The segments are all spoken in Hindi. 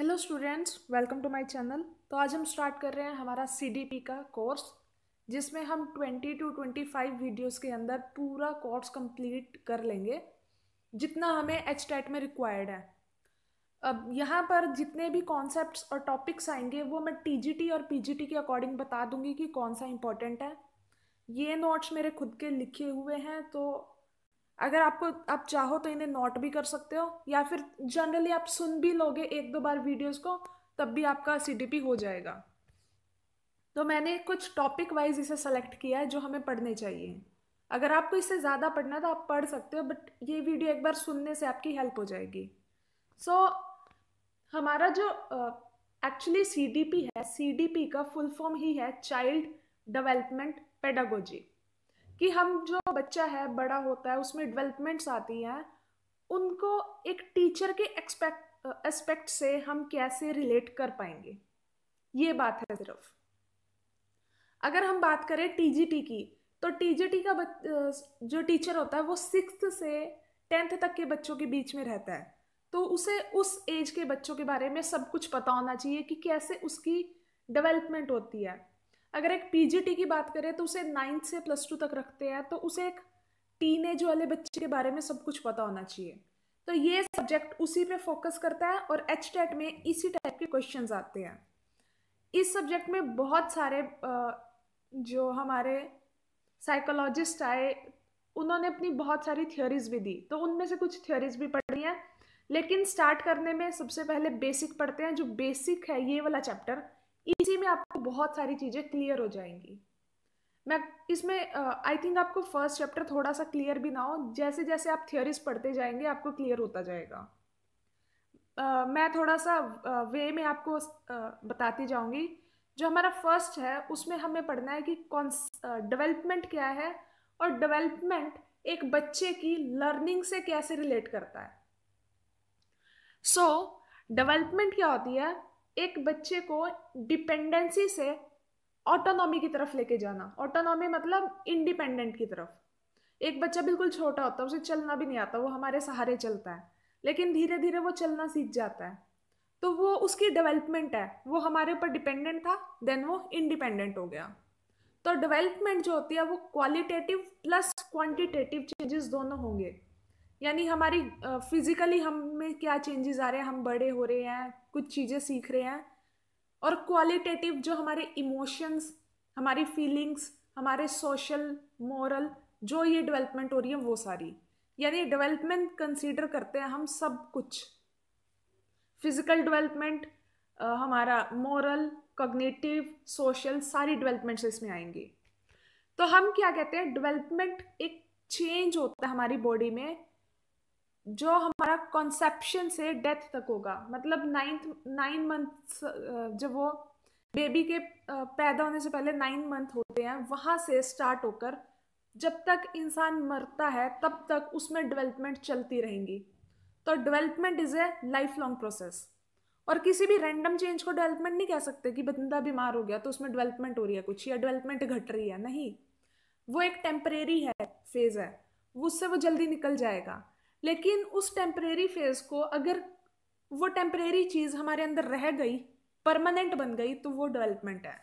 Hello students welcome to my channel तो आज हम स्टार्ट कर रहे हैं हमारा सीडीपी का कोर्स जिसमें हम 20 टू 25 वीडियोस के अंदर पूरा कोर्स कंप्लीट कर लेंगे जितना हमें एच टेट में रिक्वायर्ड है अब यहाँ पर जितने भी कॉन्सेप्ट्स और टॉपिक्स आएंगे वो मैं टीजीटी और पीजीटी के अकॉर्डिंग बता दूंगी कि कौन सा इंपॉर्टेंट है ये नोट्स मेरे खुद के लिखे हुए हैं तो अगर आपको आप चाहो तो इन्हें नोट भी कर सकते हो या फिर जनरली आप सुन भी लोगे एक दो बार वीडियोस को तब भी आपका सी हो जाएगा तो मैंने कुछ टॉपिक वाइज इसे सेलेक्ट किया है जो हमें पढ़ने चाहिए अगर आपको इससे ज़्यादा पढ़ना है तो आप पढ़ सकते हो बट ये वीडियो एक बार सुनने से आपकी हेल्प हो जाएगी सो so, हमारा जो एक्चुअली सी डी पी है सी डी पी का फुल फॉर्म ही है चाइल्ड डेवलपमेंट पेडागोजी कि हम जो बच्चा है बड़ा होता है उसमें डेवलपमेंट्स आती हैं उनको एक टीचर के एक्सपेक्ट एस्पेक्ट से हम कैसे रिलेट कर पाएंगे ये बात है सिर्फ अगर हम बात करें टीजीटी की तो टीजीटी का जो टीचर होता है वो सिक्स से टेंथ तक के बच्चों के बीच में रहता है तो उसे उस एज के बच्चों के बारे में सब कुछ पता होना चाहिए कि कैसे उसकी डेवलपमेंट होती है अगर एक पीजीटी की बात करें तो उसे नाइन्थ से प्लस टू तक रखते हैं तो उसे एक टीन एज वाले बच्चे के बारे में सब कुछ पता होना चाहिए तो ये सब्जेक्ट उसी पे फोकस करता है और एच टेट में इसी टाइप के क्वेश्चन आते हैं इस सब्जेक्ट में बहुत सारे जो हमारे साइकोलॉजिस्ट आए उन्होंने अपनी बहुत सारी थ्योरीज भी दी तो उनमें से कुछ थ्योरीज भी पढ़ी हैं लेकिन स्टार्ट करने में सबसे पहले बेसिक पढ़ते हैं जो बेसिक है ये वाला चैप्टर इसी में आपको बहुत सारी चीज़ें क्लियर हो जाएंगी मैं इसमें आई थिंक आपको फर्स्ट चैप्टर थोड़ा सा क्लियर भी ना हो जैसे जैसे आप थियोरीज पढ़ते जाएंगे आपको क्लियर होता जाएगा uh, मैं थोड़ा सा वे uh, में आपको uh, बताती जाऊंगी जो हमारा फर्स्ट है उसमें हमें पढ़ना है कि कौन डेवलपमेंट क्या है और डेवलपमेंट एक बच्चे की लर्निंग से कैसे रिलेट करता है सो so, डेवलपमेंट क्या होती है एक बच्चे को डिपेंडेंसी से ऑटोनॉमी की तरफ लेके जाना ऑटोनॉमी मतलब इंडिपेंडेंट की तरफ एक बच्चा बिल्कुल छोटा होता है उसे चलना भी नहीं आता वो हमारे सहारे चलता है लेकिन धीरे धीरे वो चलना सीख जाता है तो वो उसकी डेवलपमेंट है वो हमारे ऊपर डिपेंडेंट था देन वो इंडिपेंडेंट हो गया तो डेवलपमेंट जो होती है वो क्वालिटेटिव प्लस क्वांटिटेटिव चेंजेस दोनों होंगे यानी हमारी फिज़िकली हम में क्या चेंजेस आ रहे हैं हम बड़े हो रहे हैं कुछ चीज़ें सीख रहे हैं और क्वालिटेटिव जो हमारे इमोशंस हमारी फीलिंग्स हमारे सोशल मॉरल जो ये डेवलपमेंट हो रही है वो सारी यानी डेवलपमेंट कंसीडर करते हैं हम सब कुछ फिज़िकल डेवलपमेंट हमारा मॉरल कॉग्निटिव सोशल सारी डेवलपमेंट्स इसमें आएंगे तो हम क्या कहते हैं डेवलपमेंट एक चेंज होता है हमारी बॉडी में जो हमारा कॉन्सेप्शन से डेथ तक होगा मतलब नाइन्थ नाइन मंथ जब वो बेबी के पैदा होने से पहले नाइन मंथ होते हैं वहाँ से स्टार्ट होकर जब तक इंसान मरता है तब तक उसमें डेवलपमेंट चलती रहेंगी तो development is a life long process और किसी भी रैंडम चेंज को डेवलपमेंट नहीं कह सकते कि बंदा बीमार हो गया तो उसमें डेवलपमेंट हो रही है कुछ या डेवलपमेंट घट रही है नहीं वो एक टेम्परेरी है फेज़ है उससे वो जल्दी निकल जाएगा लेकिन उस टेम्परेरी फेज़ को अगर वो टेम्परेरी चीज़ हमारे अंदर रह गई परमानेंट बन गई तो वो डेवलपमेंट है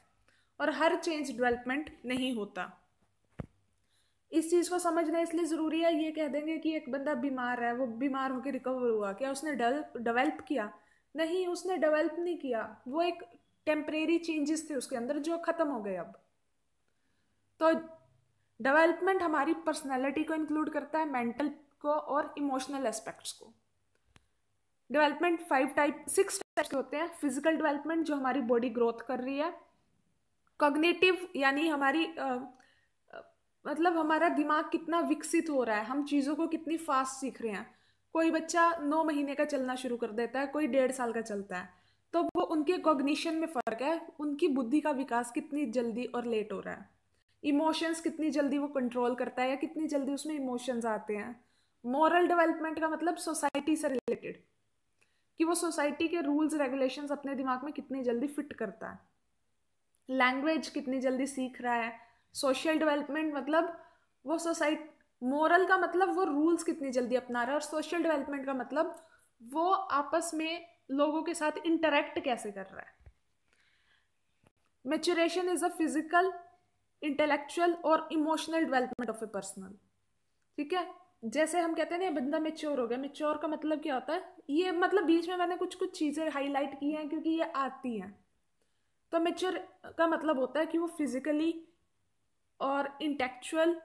और हर चेंज डेवलपमेंट नहीं होता इस चीज़ को समझना इसलिए ज़रूरी है ये कह देंगे कि एक बंदा बीमार है वो बीमार होकर रिकवर हुआ क्या उसने डेवलप डेवलप किया नहीं उसने डेवलप नहीं किया वो एक टेम्परेरी चेंजेस थे उसके अंदर जो ख़त्म हो गए अब तो डेवलपमेंट हमारी पर्सनैलिटी को इंक्लूड करता है मेंटल को और इमोशनल एस्पेक्ट्स को development five type six types के होते हैं फिजिकल डेवलपमेंट जो हमारी बॉडी ग्रोथ कर रही है कॉग्नेटिव यानी हमारी आ, मतलब हमारा दिमाग कितना विकसित हो रहा है हम चीज़ों को कितनी फास्ट सीख रहे हैं कोई बच्चा नौ महीने का चलना शुरू कर देता है कोई डेढ़ साल का चलता है तो वो उनके कॉग्निशन में फ़र्क है उनकी बुद्धि का विकास कितनी जल्दी और लेट हो रहा है इमोशंस कितनी जल्दी वो कंट्रोल करता है या कितनी जल्दी उसमें इमोशंस आते हैं मॉरल डेवलपमेंट का मतलब सोसाइटी से रिलेटेड कि वो सोसाइटी के रूल्स रेगुलेशन अपने दिमाग में कितनी जल्दी फिट करता है लैंग्वेज कितनी जल्दी सीख रहा है सोशल डेवलपमेंट मतलब वो सोसाइट मॉरल का मतलब वो रूल्स कितनी जल्दी अपना रहा है और सोशल डेवलपमेंट का मतलब वो आपस में लोगों के साथ इंटरेक्ट कैसे कर रहा है maturation is a physical intellectual और emotional development of a personal ठीक है जैसे हम कहते हैं ना बंदा मेच्योर हो गया मेच्योर का मतलब क्या होता है ये मतलब बीच में मैंने कुछ कुछ चीज़ें हाईलाइट की हैं क्योंकि ये आती हैं तो मेच्योर का मतलब होता है कि वो फिज़िकली और इंटेक्चुअल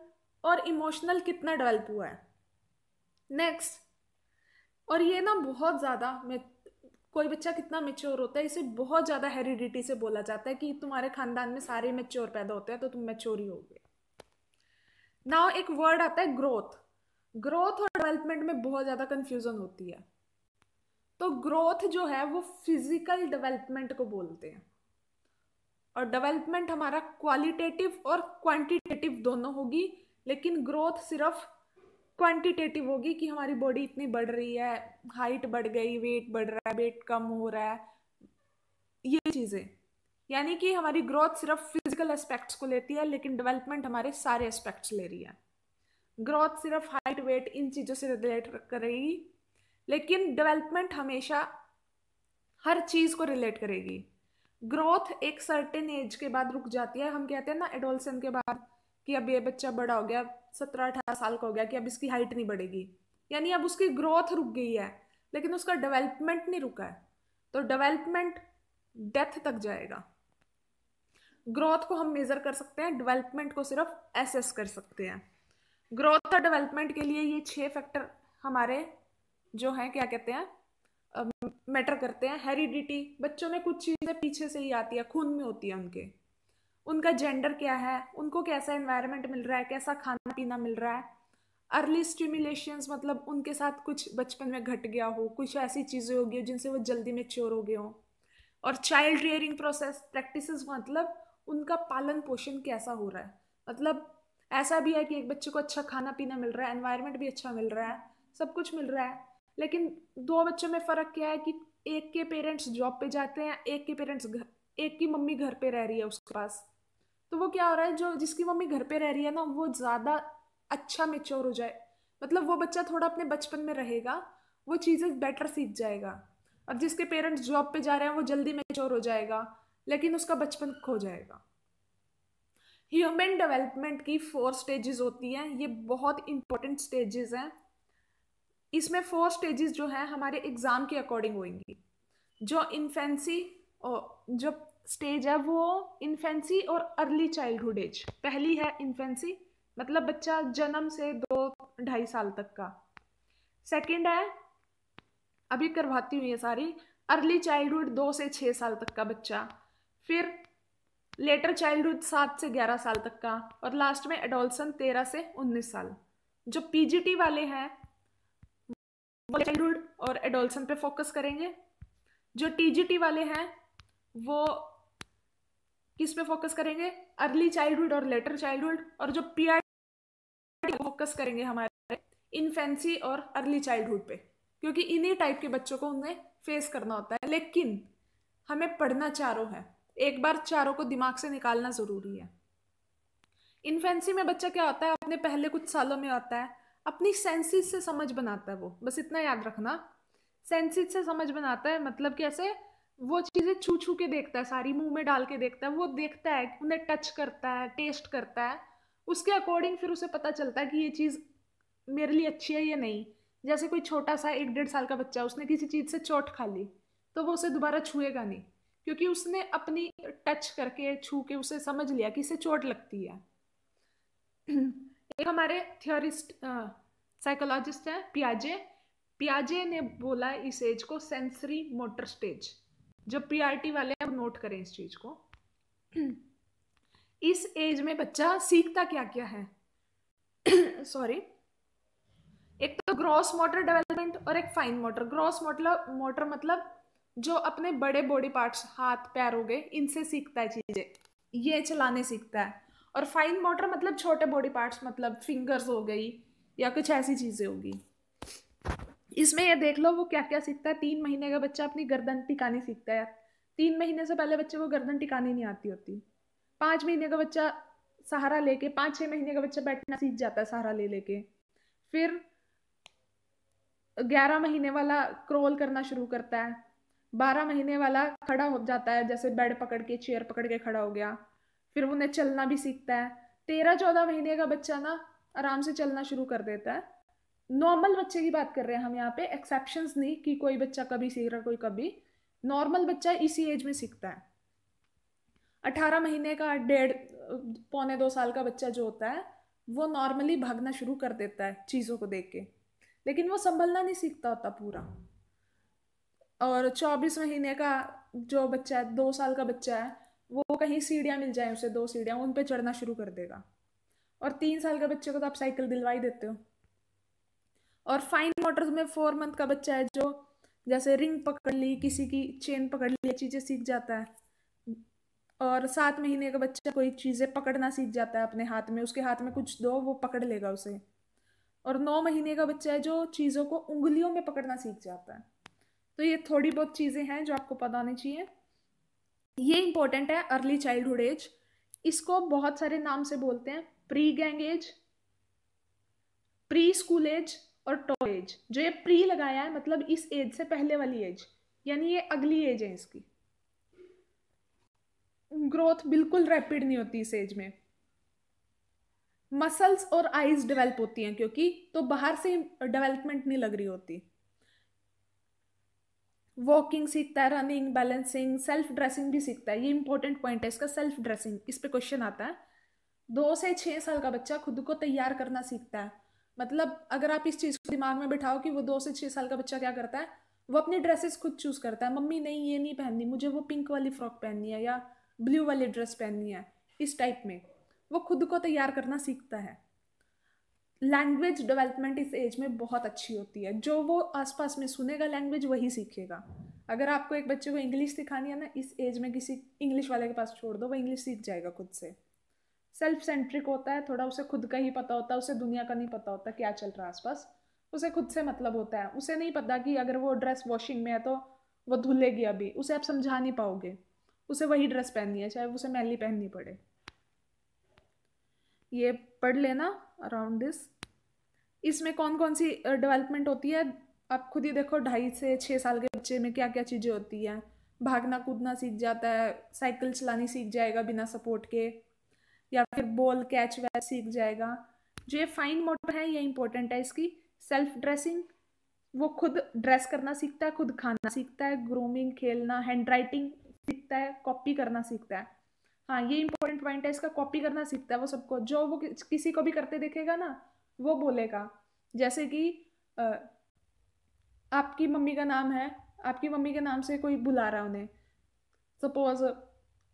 और इमोशनल कितना डेवलप हुआ है नेक्स्ट और ये ना बहुत ज़्यादा कोई बच्चा कितना मेच्योर होता है इसे बहुत ज़्यादा हेरिडिटी से बोला जाता है कि तुम्हारे खानदान में सारे मेच्योर पैदा होते हैं तो तुम मेच्योर ही हो गए नाउ एक वर्ड आता है ग्रोथ ग्रोथ और डेवलपमेंट में बहुत ज़्यादा कन्फ्यूज़न होती है तो ग्रोथ जो है वो फिजिकल डेवलपमेंट को बोलते हैं और डेवलपमेंट हमारा क्वालिटेटिव और क्वांटिटेटिव दोनों होगी लेकिन ग्रोथ सिर्फ क्वांटिटेटिव होगी कि हमारी बॉडी इतनी बढ़ रही है हाइट बढ़ गई वेट बढ़ रहा है वेट कम हो रहा है ये चीज़ें यानी कि हमारी ग्रोथ सिर्फ फिजिकल एस्पेक्ट्स को लेती है लेकिन डेवलपमेंट हमारे सारे एस्पेक्ट्स ले रही है ग्रोथ सिर्फ हाइट वेट इन चीज़ों से रिलेट करेगी लेकिन डेवलपमेंट हमेशा हर चीज़ को रिलेट करेगी ग्रोथ एक सर्टेन एज के बाद रुक जाती है हम कहते हैं ना एडोलसन के बाद कि अब ये बच्चा बड़ा हो गया सत्रह अठारह साल का हो गया कि अब इसकी हाइट नहीं बढ़ेगी यानी अब उसकी ग्रोथ रुक गई है लेकिन उसका डेवलपमेंट नहीं रुका है तो डेवलपमेंट डेथ तक जाएगा ग्रोथ को हम मेज़र कर सकते हैं डेवलपमेंट को सिर्फ एसेस कर सकते हैं ग्रोथ और डेवलपमेंट के लिए ये छह फैक्टर हमारे जो हैं क्या कहते हैं मैटर करते हैं हेरिडिटी बच्चों में कुछ चीज़ें पीछे से ही आती है खून में होती है उनके उनका जेंडर क्या है उनको कैसा इन्वायरमेंट मिल रहा है कैसा खाना पीना मिल रहा है अर्ली स्टिमुलेशन मतलब उनके साथ कुछ बचपन में घट गया हो कुछ ऐसी चीज़ें हो गई हो जिनसे वो जल्दी में चोर हो गए हों और चाइल्ड रेयरिंग प्रोसेस प्रैक्टिस मतलब उनका पालन पोषण कैसा हो रहा है मतलब ऐसा भी है कि एक बच्चे को अच्छा खाना पीना मिल रहा है एनवायरनमेंट भी अच्छा मिल रहा है सब कुछ मिल रहा है लेकिन दो बच्चों में फ़र्क क्या है कि एक के पेरेंट्स जॉब पे जाते हैं एक के पेरेंट्स घर एक की मम्मी घर पे रह रही है उसके पास तो वो क्या हो रहा है जो जिसकी मम्मी घर पे रह रही है ना वो ज़्यादा अच्छा मेच्योर हो जाए मतलब वो बच्चा थोड़ा अपने बचपन में रहेगा वो चीज़ें बेटर सीख जाएगा अब जिसके पेरेंट्स जॉब पे जा रहे हैं वो जल्दी मेच्योर हो जाएगा लेकिन उसका बचपन खो जाएगा ह्यूमन डेवलपमेंट की फोर स्टेजेस होती हैं ये बहुत इंपॉर्टेंट स्टेजेस हैं इसमें फोर स्टेजेस जो हैं हमारे एग्ज़ाम के अकॉर्डिंग होंगी जो इन्फेंसी जो स्टेज है वो इन्फेंसी और अर्ली चाइल्डहुड एज पहली है इन्फेंसी मतलब बच्चा जन्म से दो ढाई साल तक का सेकंड है अभी करवाती हुई है सारी अर्ली चाइल्डहुड दो से छः साल तक का बच्चा फिर लेटर चाइल्डहुड सात से ग्यारह साल तक का और लास्ट में एडोल्सन तेरह से उन्नीस साल जो पीजीटी वाले हैं वो चाइल्डहुड और एडोल्सन पे फोकस करेंगे जो टीजीटी वाले हैं वो किस पे फोकस करेंगे अर्ली चाइल्डहुड और लेटर चाइल्डहुड और जो पी फोकस करेंगे हमारे इन्फेंसी और अर्ली चाइल्डहुड पे क्योंकि इन्हीं टाइप के बच्चों को उन्हें फेस करना होता है लेकिन हमें पढ़ना चारों है एक बार चारों को दिमाग से निकालना ज़रूरी है इन्फेंसी में बच्चा क्या होता है अपने पहले कुछ सालों में आता है अपनी सेंसेस से समझ बनाता है वो बस इतना याद रखना सेंसेस से समझ बनाता है मतलब कि ऐसे वो चीज़ें छू छू के देखता है सारी मुंह में डाल के देखता है वो देखता है उन्हें टच करता है टेस्ट करता है उसके अकॉर्डिंग फिर उसे पता चलता है कि ये चीज़ मेरे लिए अच्छी है या नहीं जैसे कोई छोटा सा एक डेढ़ साल का बच्चा उसने किसी चीज़ से चोट खा ली तो वो उसे दोबारा छुएगा नहीं क्योंकि उसने अपनी टच करके छू के उसे समझ लिया कि इसे चोट लगती है एक हमारे थियोरिस्ट साइकोलॉजिस्ट हैं पियाजे पियाजे ने बोला इस एज को सेंसरी मोटर स्टेज जो पीआरटी वाले हैं नोट करें इस चीज को इस एज में बच्चा सीखता क्या क्या है सॉरी एक तो ग्रॉस मोटर डेवलपमेंट और एक fine motor gross motor motor मतलब, मतलब जो अपने बड़े बॉडी पार्ट्स हाथ पैर हो गए इनसे सीखता है चीज़ें ये चलाने सीखता है और फाइन मोटर मतलब छोटे बॉडी पार्ट्स मतलब फिंगर्स हो गई या कुछ ऐसी चीज़ें होगी इसमें ये देख लो वो क्या क्या सीखता है तीन महीने का बच्चा अपनी गर्दन टिकानी सीखता है तीन महीने से पहले बच्चे को गर्दन टिकानी नहीं आती होती पाँच महीने का बच्चा सहारा लेके पाँच छः महीने का बच्चा बैठना सीख जाता है सहारा ले लेके फिर ग्यारह महीने वाला क्रोल करना शुरू करता है बारह महीने वाला खड़ा हो जाता है जैसे बेड पकड़ के चेयर पकड़ के खड़ा हो गया फिर उन्हें चलना भी सीखता है तेरह चौदह महीने का बच्चा ना आराम से चलना शुरू कर देता है नॉर्मल बच्चे की बात कर रहे हैं हम यहाँ पे एक्सेप्शंस नहीं कि कोई बच्चा कभी सीख रहा कोई कभी नॉर्मल बच्चा इसी एज में सीखता है अठारह महीने का डेढ़ पौने दो साल का बच्चा जो होता है वो नॉर्मली भागना शुरू कर देता है चीज़ों को देख के लेकिन वो संभलना नहीं सीखता होता पूरा और चौबीस महीने का जो बच्चा है दो साल का बच्चा है वो कहीं सीढ़ियाँ मिल जाए उसे दो सीढ़ियाँ उन पर चढ़ना शुरू कर देगा और तीन साल के बच्चे को तो आप साइकिल दिलवा ही देते हो और फाइन मोटर्स में फोर मंथ का बच्चा है जो जैसे रिंग पकड़ ली किसी की चेन पकड़ ली चीज़ें सीख जाता है और सात महीने का बच्चा कोई चीज़ें पकड़ना सीख जाता है अपने हाथ में उसके हाथ में कुछ दो वो पकड़ लेगा उसे और नौ महीने का बच्चा है जो चीज़ों को उंगलियों में पकड़ना सीख जाता है तो ये थोड़ी बहुत चीज़ें हैं जो आपको पता होनी चाहिए ये इम्पोर्टेंट है अर्ली चाइल्डहुड एज इसको बहुत सारे नाम से बोलते हैं pre gang age pre school age और टॉय एज जो ये प्री लगाया है मतलब इस एज से पहले वाली एज यानी ये अगली एज है इसकी ग्रोथ बिल्कुल रैपिड नहीं होती इस एज में मसल्स और आइज डेवलप होती हैं क्योंकि तो बाहर से डेवलपमेंट नहीं लग रही होती वॉकिंग सीखता है रनिंग बैलेंसिंग सेल्फ ड्रेसिंग भी सीखता है ये इंपॉर्टेंट पॉइंट है इसका सेल्फ ड्रेसिंग इस पर क्वेश्चन आता है दो से छः साल का बच्चा खुद को तैयार करना सीखता है मतलब अगर आप इस चीज़ को दिमाग में बिठाओ कि वो दो से छः साल का बच्चा क्या करता है वो अपनी ड्रेसेस खुद चूज़ करता है मम्मी नहीं ये नहीं पहननी मुझे वो पिंक वाली फ्रॉक पहननी है या ब्लू वाली ड्रेस पहननी है इस टाइप में वो खुद को तैयार करना सीखता है लैंग्वेज डेवलपमेंट इस एज में बहुत अच्छी होती है जो वो आसपास में सुनेगा लैंग्वेज वही सीखेगा अगर आपको एक बच्चे को इंग्लिश सिखानी है ना इस एज में किसी इंग्लिश वाले के पास छोड़ दो वो इंग्लिश सीख जाएगा खुद से सेल्फ सेंट्रिक होता है थोड़ा उसे खुद का ही पता होता है उसे दुनिया का नहीं पता होता क्या चल रहा है आसपास उसे खुद से मतलब होता है उसे नहीं पता कि अगर वो ड्रेस वॉशिंग में है तो वो धुलेगी अभी उसे आप समझा नहीं पाओगे उसे वही ड्रेस पहननी है चाहे उसे मैली पहननी पड़े ये पढ़ लेना अराउंड दिस इसमें कौन कौन सी डेवलपमेंट होती है आप खुद ही देखो ढाई से छः साल के बच्चे में क्या क्या चीज़ें होती हैं भागना कूदना सीख जाता है साइकिल चलानी सीख जाएगा बिना सपोर्ट के या फिर बॉल कैच वैच सीख जाएगा जो ये फाइन मोटर है ये इंपॉर्टेंट है इसकी सेल्फ ड्रेसिंग वो खुद ड्रेस करना सीखता है खुद खाना सीखता है ग्रूमिंग खेलना हैंड राइटिंग सीखता है कॉपी करना सीखता है हाँ ये इंपॉर्टेंट पॉइंट है इसका कॉपी करना सीखता है वो सबको जो वो किसी को भी करते देखेगा ना वो बोलेगा जैसे कि आपकी मम्मी का नाम है आपकी मम्मी के नाम से कोई बुला रहा है उन्हें सपोज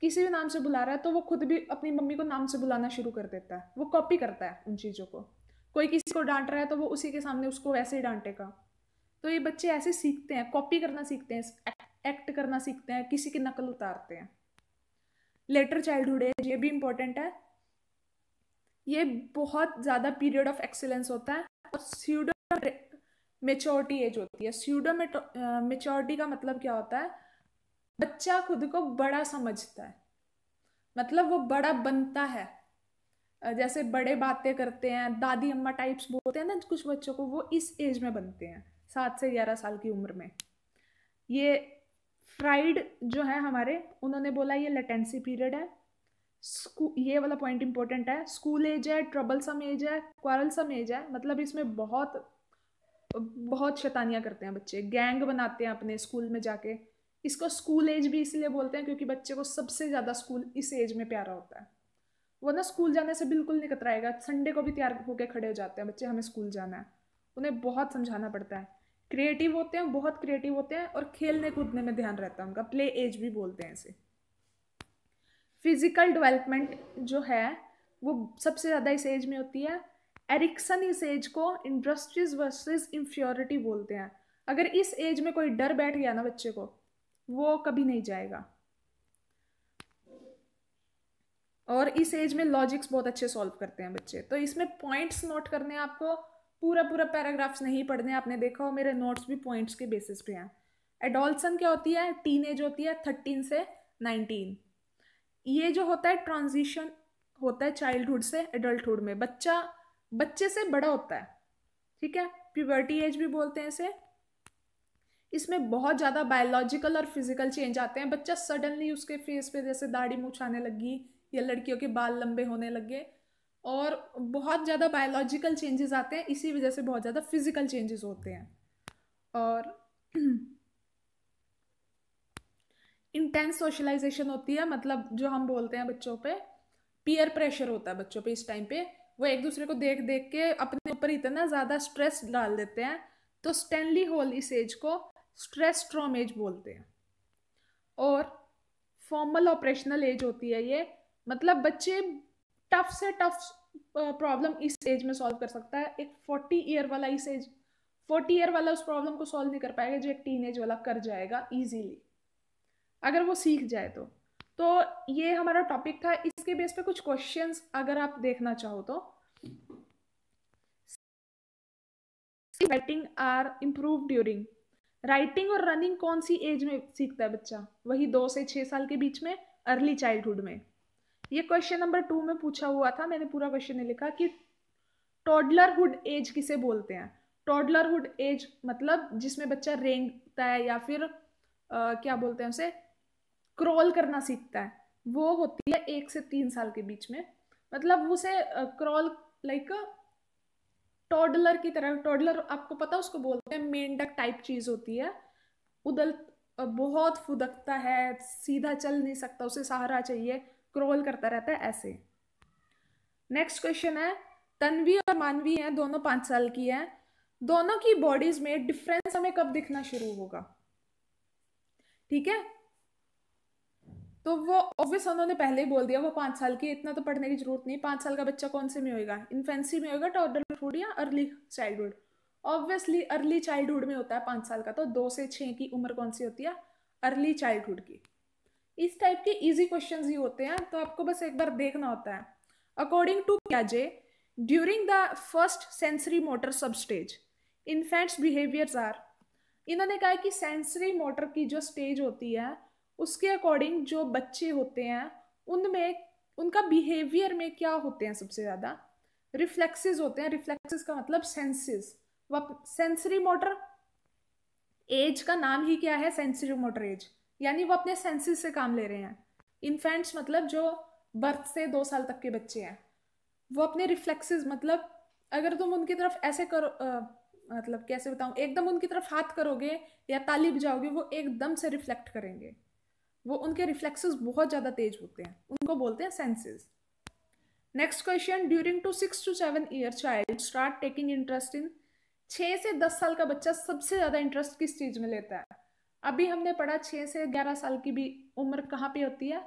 किसी भी नाम से बुला रहा है तो वो खुद भी अपनी मम्मी को नाम से बुलाना शुरू कर देता है वो कॉपी करता है उन चीज़ों को कोई किसी को डांट रहा है तो वो उसी के सामने उसको वैसे ही डांटेगा तो ये बच्चे ऐसे सीखते हैं कॉपी करना सीखते हैं एक्ट करना सीखते हैं किसी की नकल उतारते हैं लेटर चाइल्डहुड एज ये भी इम्पोर्टेंट है ये बहुत ज़्यादा पीरियड ऑफ एक्सेलेंस होता है और स्यूडो मेचोरिटी एज होती है स्यूडो मेचोरिटी का मतलब क्या होता है बच्चा खुद को बड़ा समझता है मतलब वो बड़ा बनता है जैसे बड़े बातें करते हैं दादी अम्मा टाइप्स बोलते हैं ना कुछ बच्चों को वो इस एज में बनते हैं सात से ग्यारह साल की उम्र में ये फ्राइड जो है हमारे उन्होंने बोला ये लेटेंसी पीरियड है ये वाला पॉइंट इंपॉर्टेंट है स्कूल एज है सम एज है क्वारल सम एज है मतलब इसमें बहुत बहुत शैतानियाँ करते हैं बच्चे गैंग बनाते हैं अपने स्कूल में जाके इसको स्कूल एज भी इसलिए बोलते हैं क्योंकि बच्चे को सबसे ज़्यादा स्कूल इस एज में प्यारा होता है वो ना स्कूल जाने से बिल्कुल नहीं कतराएगा संडे को भी तैयार होकर खड़े हो जाते हैं बच्चे हमें स्कूल जाना है उन्हें बहुत समझाना पड़ता है क्रिएटिव होते हैं बहुत क्रिएटिव होते हैं और खेलने कूदने में ध्यान रहता है उनका प्ले एज भी बोलते हैं इसे फिजिकल डेवलपमेंट जो है वो सबसे ज़्यादा इस एज में होती है एरिक्सन इस एज को इंडस्ट्रीज वर्सेस इंफ्योरिटी बोलते हैं अगर इस एज में कोई डर बैठ गया ना बच्चे को वो कभी नहीं जाएगा और इस एज में लॉजिक्स बहुत अच्छे सॉल्व करते हैं बच्चे तो इसमें पॉइंट्स नोट करने हैं आपको पूरा पूरा पैराग्राफ्स नहीं पढ़ने आपने देखा हो मेरे नोट्स भी पॉइंट्स के बेसिस पे हैं एडोल्सन क्या होती है टीन एज होती है थर्टीन से नाइनटीन ये जो होता है ट्रांजिशन होता है चाइल्डहुड से एडल्टहुड में बच्चा बच्चे से बड़ा होता है ठीक है प्यूबर्टी एज भी बोलते हैं इसे इसमें बहुत ज़्यादा बायोलॉजिकल और फिजिकल चेंज आते हैं बच्चा सडनली उसके फेस पे जैसे दाढ़ी मुछाने लगी या लड़कियों के बाल लंबे होने लगे और बहुत ज़्यादा बायोलॉजिकल चेंजेस आते हैं इसी वजह से बहुत ज़्यादा फिज़िकल चेंजेस होते हैं और इंटेंस सोशलाइजेशन होती है मतलब जो हम बोलते हैं बच्चों पे पीयर प्रेशर होता है बच्चों पे इस टाइम पे वो एक दूसरे को देख देख के अपने ऊपर इतना ज़्यादा स्ट्रेस डाल देते हैं तो स्टैनली होल इस एज को स्ट्रेस ट्रॉम एज बोलते हैं और फॉर्मल ऑपरेशनल एज होती है ये मतलब बच्चे टफ से टफ प्रॉब्लम इस एज में सॉल्व कर सकता है एक फोर्टी ईयर वाला इस एज फोर्टी ईयर वाला उस प्रॉब्लम को सॉल्व नहीं कर पाएगा जो एक टीन एज वाला कर जाएगा ईजीली अगर वो सीख जाए तो तो ये हमारा टॉपिक था इसके बेस पे कुछ क्वेश्चंस अगर आप देखना चाहो तो writing are improve during writing और रनिंग कौन सी एज में सीखता है बच्चा वही दो से छः साल के बीच में अर्ली चाइल्डहुड में ये क्वेश्चन नंबर टू में पूछा हुआ था मैंने पूरा क्वेश्चन नहीं लिखा कि टॉडलरहुड एज किसे बोलते हैं टॉडलरहुड एज मतलब जिसमें बच्चा रेंगता है या फिर आ, क्या बोलते हैं उसे क्रॉल करना सीखता है वो होती है एक से तीन साल के बीच में मतलब उसे क्रॉल लाइक टॉडलर की तरह टॉडलर आपको पता उसको बोलते हैं मेंढक टाइप चीज़ होती है उदल बहुत फुदकता है सीधा चल नहीं सकता उसे सहारा चाहिए क्रॉल करता रहता है ऐसे नेक्स्ट क्वेश्चन है तन्वी और मानवी हैं दोनों पाँच साल की हैं दोनों की बॉडीज में डिफरेंस हमें कब दिखना शुरू होगा ठीक है तो वो ऑब्वियस उन्होंने पहले ही बोल दिया वो पाँच साल की इतना तो पढ़ने की जरूरत नहीं पाँच साल का बच्चा कौन से में होएगा इन्फेंसी में होगा फूड या early childhood obviously early childhood में होता है पाँच साल का तो दो से छः की उम्र कौन सी होती है अर्ली चाइल्डहुड की इस टाइप के इजी क्वेश्चन ही होते हैं तो आपको बस एक बार देखना होता है अकॉर्डिंग टू प्याजे during the first sensory motor sub stage infants behaviours are इन्होंने कहा है कि सेंसरी मोटर की जो स्टेज होती है उसके अकॉर्डिंग जो बच्चे होते हैं उनमें उनका बिहेवियर में क्या होते हैं सबसे ज़्यादा रिफ्लेक्सेस होते हैं रिफ्लेक्सेस का मतलब सेंसेस सेंसरी मोटर एज का नाम ही क्या है सेंसरी मोटर एज यानी वो अपने सेंसेस से काम ले रहे हैं इन्फेंट्स मतलब जो बर्थ से दो साल तक के बच्चे हैं वो अपने रिफ्लेक्सेस मतलब अगर तुम उनकी तरफ ऐसे करो आ, मतलब कैसे बताऊँ एकदम उनकी तरफ हाथ करोगे या ताली बजाओगे वो एकदम से रिफ्लेक्ट करेंगे वो उनके रिफ्लेक्सेस बहुत ज़्यादा तेज होते हैं उनको बोलते हैं senses next question during two six two seven year child start taking interest in छः से दस साल का बच्चा सबसे ज़्यादा इंटरेस्ट किस चीज़ में लेता है अभी हमने पढ़ा छः से ग्यारह साल की भी उम्र कहाँ पे होती है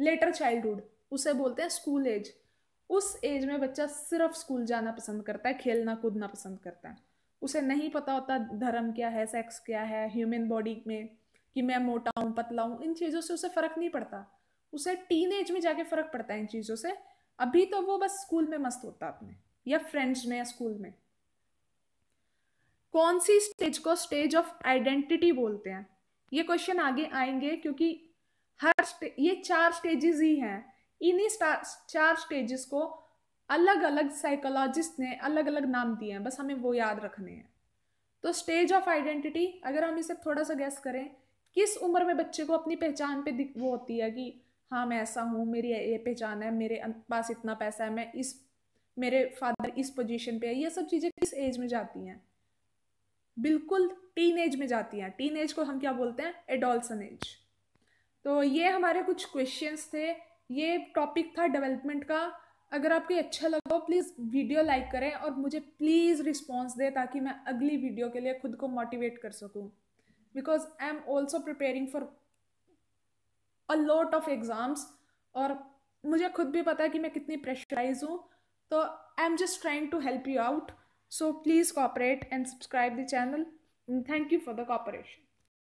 लेटर चाइल्डहुड उसे बोलते हैं स्कूल एज उस एज में बच्चा सिर्फ स्कूल जाना पसंद करता है खेलना कूदना पसंद करता है उसे नहीं पता होता धर्म क्या है सेक्स क्या है ह्यूमन बॉडी में कि मैं मोटा हूँ पतला हूँ इन चीज़ों से उसे फ़र्क नहीं पड़ता उसे टीन एज में जाके फ़र्क पड़ता है इन चीज़ों से अभी तो वो बस स्कूल में मस्त होता अपने या फ्रेंड्स में या स्कूल में कौन सी स्टेज को स्टेज ऑफ आइडेंटिटी बोलते हैं ये क्वेश्चन आगे आएंगे क्योंकि हर ये चार स्टेजेस ही हैं इन्हीं चार स्टेजेस को अलग अलग साइकोलॉजिस्ट ने अलग अलग नाम दिए हैं बस हमें वो याद रखने हैं तो स्टेज ऑफ आइडेंटिटी अगर हम इसे थोड़ा सा गैस करें किस उम्र में बच्चे को अपनी पहचान पे वो होती है कि हाँ मैं ऐसा हूँ मेरी ये पहचान है मेरे अं, पास इतना पैसा है मैं इस मेरे फादर इस पोजीशन पे है ये सब चीज़ें किस एज में जाती हैं बिल्कुल टीन एज में जाती हैं टीन एज को हम क्या बोलते हैं एडोल्सन एज तो ये हमारे कुछ क्वेश्चंस थे ये टॉपिक था डेवलपमेंट का अगर आपको अच्छा लगा हो प्लीज़ वीडियो लाइक करें और मुझे प्लीज़ रिस्पॉन्स दें ताकि मैं अगली वीडियो के लिए खुद को मोटिवेट कर सकूं because I am also preparing for a lot of exams और मुझे खुद भी पता है कि मैं कितनी प्रेशराइज हूँ तो I am just trying to help you out So please cooperate and subscribe the channel. And thank you for the cooperation.